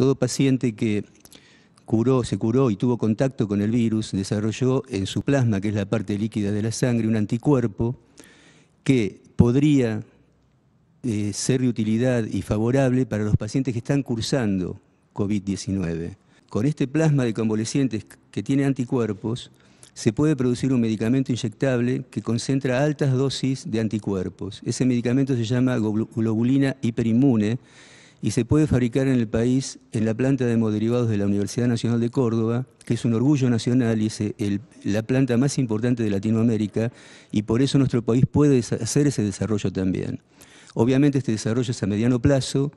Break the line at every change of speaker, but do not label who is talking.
Todo paciente que curó, se curó y tuvo contacto con el virus desarrolló en su plasma, que es la parte líquida de la sangre, un anticuerpo que podría eh, ser de utilidad y favorable para los pacientes que están cursando COVID-19. Con este plasma de convalecientes que tiene anticuerpos, se puede producir un medicamento inyectable que concentra altas dosis de anticuerpos. Ese medicamento se llama globulina hiperinmune y se puede fabricar en el país en la planta de hemoderivados de la Universidad Nacional de Córdoba, que es un orgullo nacional y es eh, la planta más importante de Latinoamérica, y por eso nuestro país puede hacer ese desarrollo también. Obviamente este desarrollo es a mediano plazo,